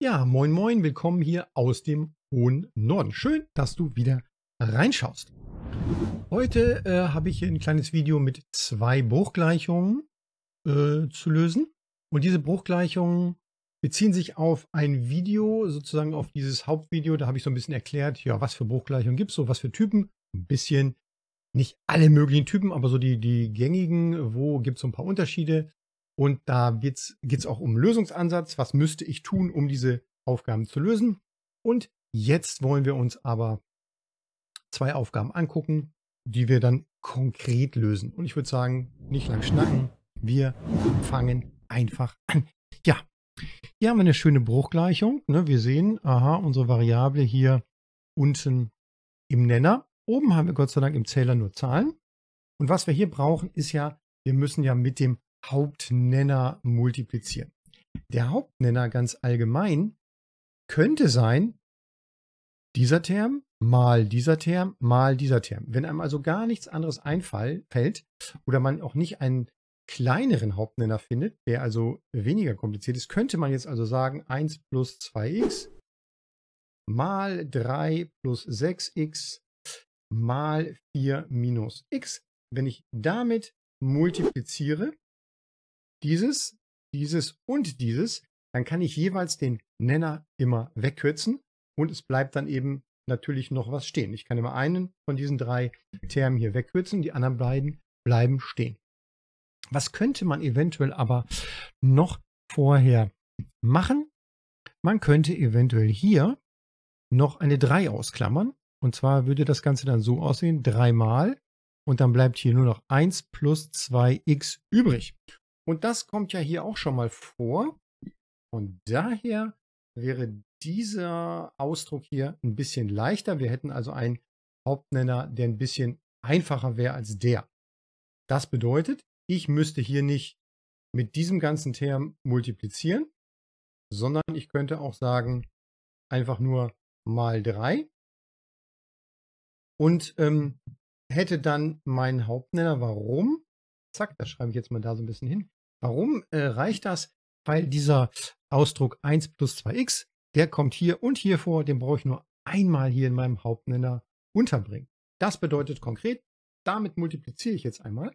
Ja, moin moin, willkommen hier aus dem hohen Norden. Schön, dass du wieder reinschaust. Heute äh, habe ich hier ein kleines Video mit zwei Bruchgleichungen äh, zu lösen. Und diese Bruchgleichungen beziehen sich auf ein Video, sozusagen auf dieses Hauptvideo. Da habe ich so ein bisschen erklärt, ja, was für Bruchgleichungen gibt es, so was für Typen. Ein bisschen, nicht alle möglichen Typen, aber so die, die gängigen, wo gibt es so ein paar Unterschiede. Und da geht es auch um Lösungsansatz. Was müsste ich tun, um diese Aufgaben zu lösen? Und jetzt wollen wir uns aber zwei Aufgaben angucken, die wir dann konkret lösen. Und ich würde sagen, nicht lang schnacken. Wir fangen einfach an. Ja, hier haben wir eine schöne Bruchgleichung. Ne? Wir sehen, aha, unsere Variable hier unten im Nenner. Oben haben wir Gott sei Dank im Zähler nur Zahlen. Und was wir hier brauchen, ist ja, wir müssen ja mit dem Hauptnenner multiplizieren. Der Hauptnenner ganz allgemein könnte sein, dieser Term mal dieser Term mal dieser Term. Wenn einem also gar nichts anderes einfällt oder man auch nicht einen kleineren Hauptnenner findet, der also weniger kompliziert ist, könnte man jetzt also sagen 1 plus 2x mal 3 plus 6x mal 4 minus x. Wenn ich damit multipliziere, dieses, dieses und dieses, dann kann ich jeweils den Nenner immer wegkürzen und es bleibt dann eben natürlich noch was stehen. Ich kann immer einen von diesen drei Termen hier wegkürzen, die anderen beiden bleiben stehen. Was könnte man eventuell aber noch vorher machen? Man könnte eventuell hier noch eine 3 ausklammern. Und zwar würde das Ganze dann so aussehen, dreimal. Und dann bleibt hier nur noch 1 plus 2x übrig. Und das kommt ja hier auch schon mal vor. Und daher wäre dieser Ausdruck hier ein bisschen leichter. Wir hätten also einen Hauptnenner, der ein bisschen einfacher wäre als der. Das bedeutet, ich müsste hier nicht mit diesem ganzen Term multiplizieren, sondern ich könnte auch sagen, einfach nur mal 3 und ähm, hätte dann meinen Hauptnenner. Warum? Zack, das schreibe ich jetzt mal da so ein bisschen hin. Warum äh, reicht das? Weil dieser Ausdruck 1 plus 2x, der kommt hier und hier vor, den brauche ich nur einmal hier in meinem Hauptnenner unterbringen. Das bedeutet konkret, damit multipliziere ich jetzt einmal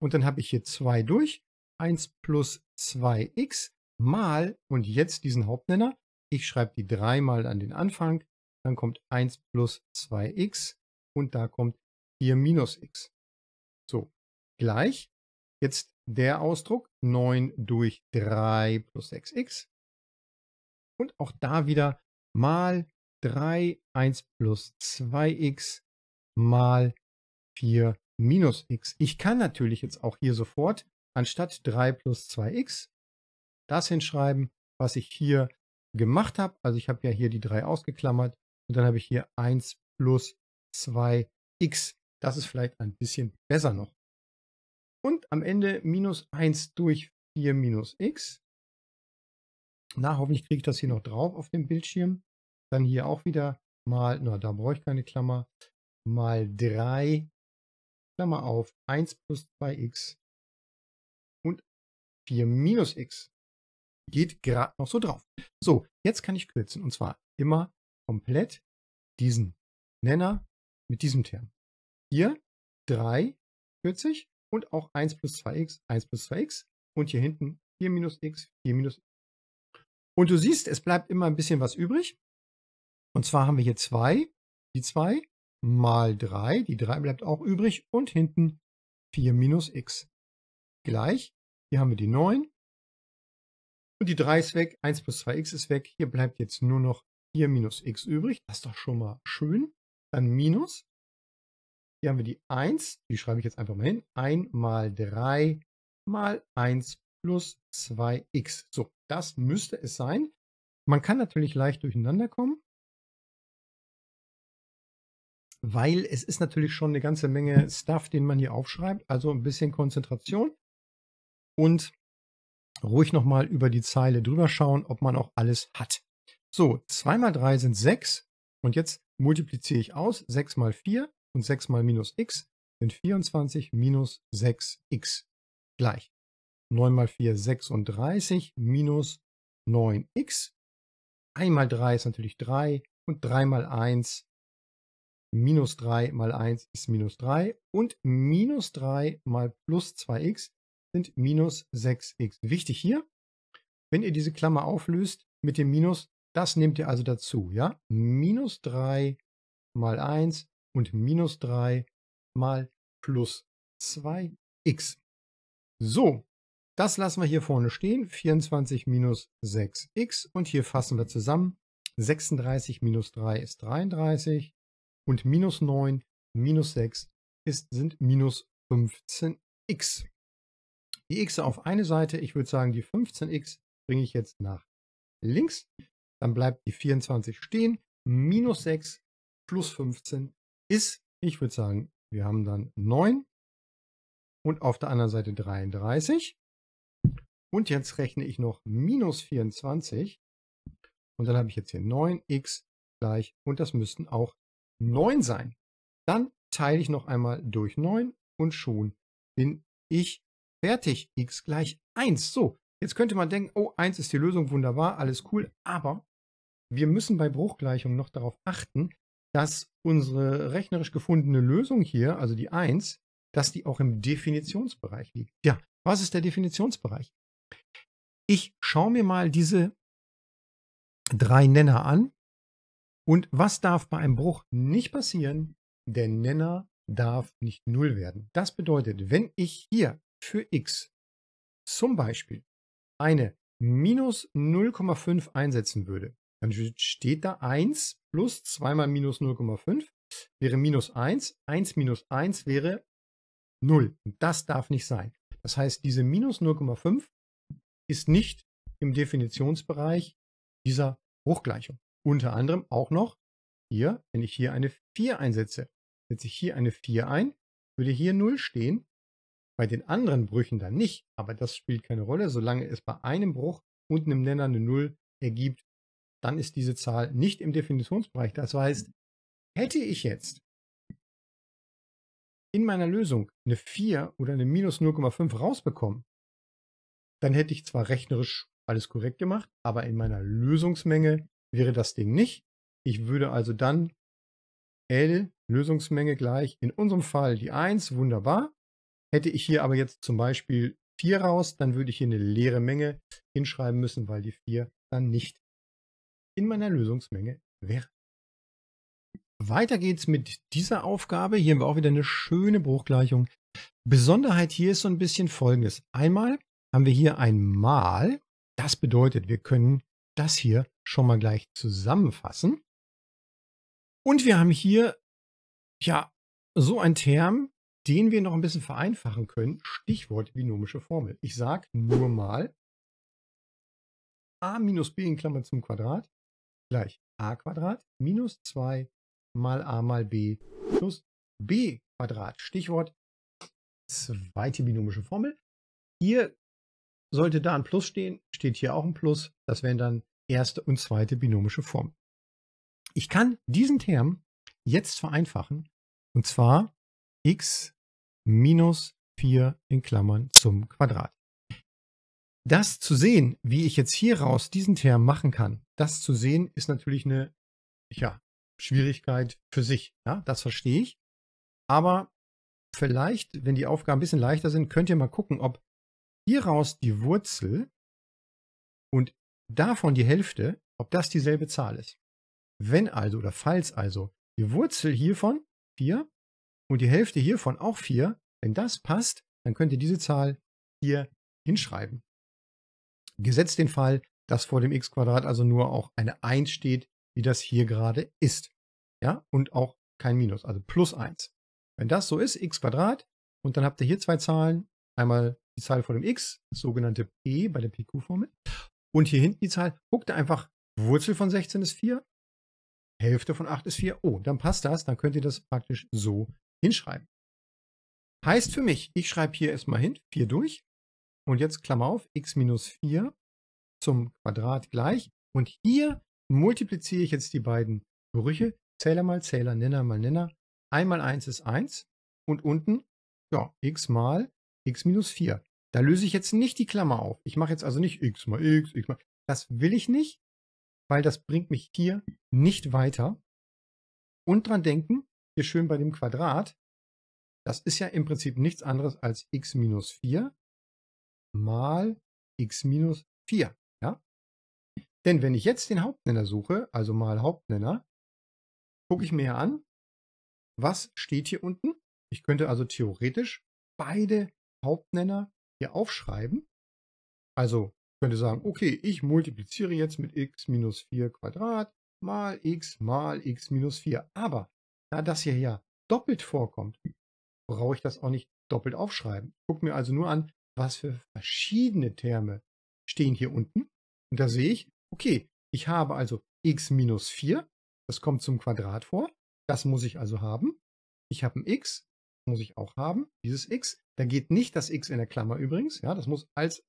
und dann habe ich hier 2 durch, 1 plus 2x mal und jetzt diesen Hauptnenner. Ich schreibe die 3 mal an den Anfang, dann kommt 1 plus 2x und da kommt hier minus x. So, gleich. Jetzt der Ausdruck 9 durch 3 plus 6x. Und auch da wieder mal 3, 1 plus 2x mal 4 minus x. Ich kann natürlich jetzt auch hier sofort anstatt 3 plus 2x das hinschreiben, was ich hier gemacht habe. Also ich habe ja hier die 3 ausgeklammert und dann habe ich hier 1 plus 2x. Das ist vielleicht ein bisschen besser noch und am Ende minus 1 durch 4 minus x. Na, hoffentlich kriege ich das hier noch drauf auf dem Bildschirm. Dann hier auch wieder mal, na, da brauche ich keine Klammer, mal 3, Klammer auf, 1 plus 2x und 4 minus x. Geht gerade noch so drauf. So, jetzt kann ich kürzen und zwar immer komplett diesen Nenner mit diesem Term. Hier 3 kürze ich und auch 1 plus 2x, 1 plus 2x und hier hinten 4 minus x, 4 minus x. Und du siehst, es bleibt immer ein bisschen was übrig. Und zwar haben wir hier 2, die 2 mal 3, die 3 bleibt auch übrig und hinten 4 minus x gleich. Hier haben wir die 9 und die 3 ist weg, 1 plus 2x ist weg. Hier bleibt jetzt nur noch 4 minus x übrig. Das ist doch schon mal schön. Dann minus hier haben wir die 1, die schreibe ich jetzt einfach mal hin. 1 mal 3 mal 1 plus 2x. So, das müsste es sein. Man kann natürlich leicht durcheinander kommen, weil es ist natürlich schon eine ganze Menge Stuff, den man hier aufschreibt. Also ein bisschen Konzentration und ruhig nochmal über die Zeile drüber schauen, ob man auch alles hat. So, 2 mal 3 sind 6 und jetzt multipliziere ich aus. 6 mal 4 und 6 mal minus x sind 24 minus 6x gleich 9 mal 4 36 minus 9x. 1 mal 3 ist natürlich 3 und 3 mal 1 minus 3 mal 1 ist minus 3 und minus 3 mal plus 2x sind minus 6x. Wichtig hier, wenn ihr diese Klammer auflöst mit dem Minus, das nehmt ihr also dazu, ja? Minus 3 mal 1 und minus 3 mal plus 2x. So, das lassen wir hier vorne stehen. 24 minus 6x und hier fassen wir zusammen. 36 minus 3 ist 33 und minus 9 minus 6 ist, sind minus 15x. Die x auf eine Seite, ich würde sagen, die 15x bringe ich jetzt nach links. Dann bleibt die 24 stehen. Minus 6 plus 15 ist, ich würde sagen, wir haben dann 9 und auf der anderen Seite 33. Und jetzt rechne ich noch minus 24. Und dann habe ich jetzt hier 9x gleich, und das müssten auch 9 sein. Dann teile ich noch einmal durch 9 und schon bin ich fertig. x gleich 1. So, jetzt könnte man denken, oh, 1 ist die Lösung, wunderbar, alles cool. Aber wir müssen bei Bruchgleichungen noch darauf achten, dass unsere rechnerisch gefundene Lösung hier, also die 1, dass die auch im Definitionsbereich liegt. Ja, was ist der Definitionsbereich? Ich schaue mir mal diese drei Nenner an und was darf bei einem Bruch nicht passieren? Der Nenner darf nicht null werden. Das bedeutet, wenn ich hier für x zum Beispiel eine minus 0,5 einsetzen würde, dann steht da 1 plus 2 mal minus 0,5 wäre minus 1. 1 minus 1 wäre 0. Und das darf nicht sein. Das heißt, diese minus 0,5 ist nicht im Definitionsbereich dieser Bruchgleichung. Unter anderem auch noch hier, wenn ich hier eine 4 einsetze, setze ich hier eine 4 ein, würde hier 0 stehen. Bei den anderen Brüchen dann nicht, aber das spielt keine Rolle, solange es bei einem Bruch unten im Nenner eine 0 ergibt, dann ist diese Zahl nicht im Definitionsbereich. Das heißt, mhm. hätte ich jetzt in meiner Lösung eine 4 oder eine minus 0,5 rausbekommen, dann hätte ich zwar rechnerisch alles korrekt gemacht, aber in meiner Lösungsmenge wäre das Ding nicht. Ich würde also dann L Lösungsmenge gleich in unserem Fall die 1, wunderbar. Hätte ich hier aber jetzt zum Beispiel 4 raus, dann würde ich hier eine leere Menge hinschreiben müssen, weil die 4 dann nicht in meiner Lösungsmenge wäre. Weiter geht's mit dieser Aufgabe. Hier haben wir auch wieder eine schöne Bruchgleichung. Besonderheit hier ist so ein bisschen folgendes. Einmal haben wir hier ein Mal. Das bedeutet, wir können das hier schon mal gleich zusammenfassen. Und wir haben hier, ja, so ein Term, den wir noch ein bisschen vereinfachen können. Stichwort binomische Formel. Ich sage nur mal a minus b in Klammern zum Quadrat gleich a Quadrat minus 2 mal a mal b plus b Quadrat. Stichwort zweite binomische Formel. Hier sollte da ein Plus stehen, steht hier auch ein Plus. Das wären dann erste und zweite binomische Formel. Ich kann diesen Term jetzt vereinfachen und zwar x minus 4 in Klammern zum Quadrat. Das zu sehen, wie ich jetzt hier raus diesen Term machen kann, das zu sehen, ist natürlich eine ja, Schwierigkeit für sich. Ja, das verstehe ich. Aber vielleicht, wenn die Aufgaben ein bisschen leichter sind, könnt ihr mal gucken, ob hieraus die Wurzel und davon die Hälfte, ob das dieselbe Zahl ist. Wenn also oder falls also die Wurzel hiervon 4 und die Hälfte hiervon auch 4, wenn das passt, dann könnt ihr diese Zahl hier hinschreiben. Gesetzt den Fall, dass vor dem x-Quadrat also nur auch eine 1 steht, wie das hier gerade ist. Ja, und auch kein Minus, also plus 1. Wenn das so ist, x Quadrat, und dann habt ihr hier zwei Zahlen, einmal die Zahl vor dem x, sogenannte p e bei der PQ-Formel, und hier hinten die Zahl, guckt ihr einfach, Wurzel von 16 ist 4, Hälfte von 8 ist 4, oh, dann passt das, dann könnt ihr das praktisch so hinschreiben. Heißt für mich, ich schreibe hier erstmal hin, 4 durch, und jetzt Klammer auf, x minus 4 zum Quadrat gleich. Und hier multipliziere ich jetzt die beiden Brüche. Zähler mal Zähler, Nenner mal Nenner. 1 mal 1 ist 1. Und unten, ja, x mal x minus 4. Da löse ich jetzt nicht die Klammer auf. Ich mache jetzt also nicht x mal x, x mal. Das will ich nicht, weil das bringt mich hier nicht weiter. Und dran denken, hier schön bei dem Quadrat, das ist ja im Prinzip nichts anderes als x minus 4 mal x minus 4. Denn wenn ich jetzt den Hauptnenner suche, also mal Hauptnenner, gucke ich mir an, was steht hier unten. Ich könnte also theoretisch beide Hauptnenner hier aufschreiben. Also könnte sagen, okay, ich multipliziere jetzt mit x minus 4 Quadrat mal x mal x minus 4. Aber da das hier ja doppelt vorkommt, brauche ich das auch nicht doppelt aufschreiben. Ich gucke mir also nur an, was für verschiedene Terme stehen hier unten. Und da sehe ich, Okay, ich habe also x minus 4, das kommt zum Quadrat vor, das muss ich also haben. Ich habe ein x, muss ich auch haben, dieses x. Da geht nicht das x in der Klammer übrigens, ja, das muss als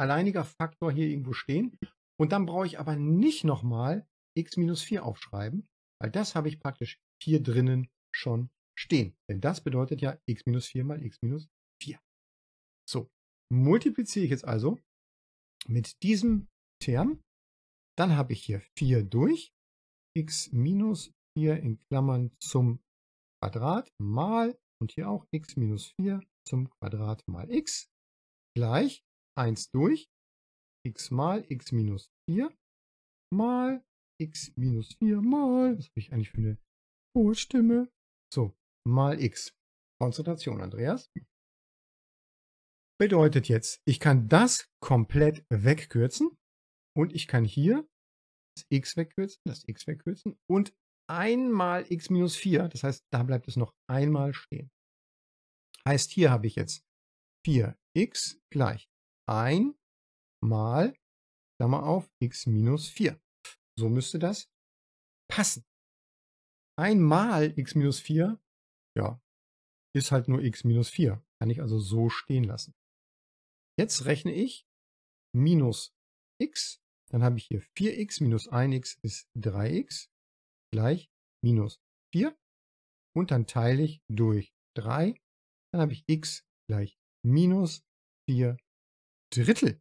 alleiniger Faktor hier irgendwo stehen. Und dann brauche ich aber nicht nochmal x minus 4 aufschreiben, weil das habe ich praktisch hier drinnen schon stehen. Denn das bedeutet ja x minus 4 mal x minus 4. So, multipliziere ich jetzt also mit diesem Term dann habe ich hier 4 durch x minus 4 in Klammern zum Quadrat mal und hier auch x minus 4 zum Quadrat mal x gleich 1 durch x mal x minus 4 mal x minus 4 mal, was habe ich eigentlich für eine hohe Stimme? So, mal x. Konzentration, Andreas. Bedeutet jetzt, ich kann das komplett wegkürzen. Und ich kann hier das x wegkürzen, das x wegkürzen und einmal x minus 4, das heißt, da bleibt es noch einmal stehen. Heißt, hier habe ich jetzt 4x gleich 1 mal, Klammer auf, x minus 4. So müsste das passen. Einmal x minus 4, ja, ist halt nur x minus 4. Kann ich also so stehen lassen. Jetzt rechne ich minus x, dann habe ich hier 4x minus 1x ist 3x gleich minus 4 und dann teile ich durch 3, dann habe ich x gleich minus 4 Drittel.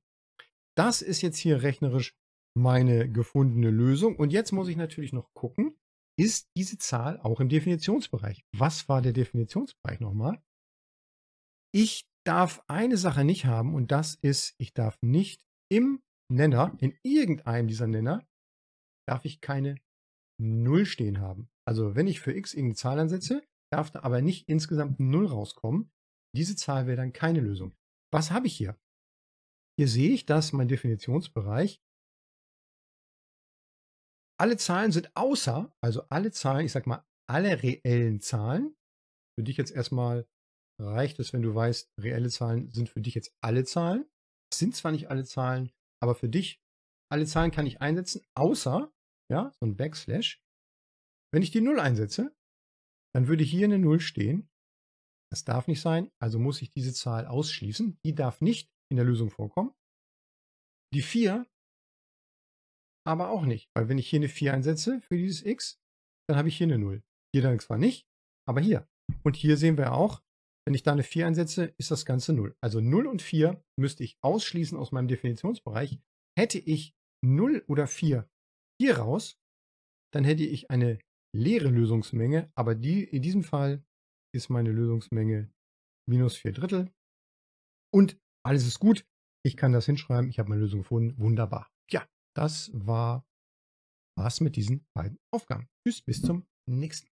Das ist jetzt hier rechnerisch meine gefundene Lösung. Und jetzt muss ich natürlich noch gucken, ist diese Zahl auch im Definitionsbereich? Was war der Definitionsbereich nochmal? Ich darf eine Sache nicht haben und das ist, ich darf nicht im Nenner, in irgendeinem dieser Nenner, darf ich keine 0 stehen haben. Also wenn ich für x irgendeine Zahl ansetze, darf da aber nicht insgesamt 0 rauskommen. Diese Zahl wäre dann keine Lösung. Was habe ich hier? Hier sehe ich, dass mein Definitionsbereich alle Zahlen sind außer, also alle Zahlen, ich sag mal, alle reellen Zahlen. Für dich jetzt erstmal reicht es, wenn du weißt, reelle Zahlen sind für dich jetzt alle Zahlen. Es sind zwar nicht alle Zahlen, aber für dich, alle Zahlen kann ich einsetzen, außer, ja, so ein Backslash. Wenn ich die 0 einsetze, dann würde hier eine 0 stehen. Das darf nicht sein, also muss ich diese Zahl ausschließen. Die darf nicht in der Lösung vorkommen. Die 4 aber auch nicht, weil wenn ich hier eine 4 einsetze für dieses x, dann habe ich hier eine 0. Hier dann zwar nicht, aber hier. Und hier sehen wir auch, wenn ich da eine 4 einsetze, ist das Ganze 0. Also 0 und 4 müsste ich ausschließen aus meinem Definitionsbereich. Hätte ich 0 oder 4 hier raus, dann hätte ich eine leere Lösungsmenge, aber die in diesem Fall ist meine Lösungsmenge minus 4 Drittel. Und alles ist gut. Ich kann das hinschreiben. Ich habe meine Lösung gefunden. Wunderbar. Ja, das war was mit diesen beiden Aufgaben. Tschüss, bis zum nächsten.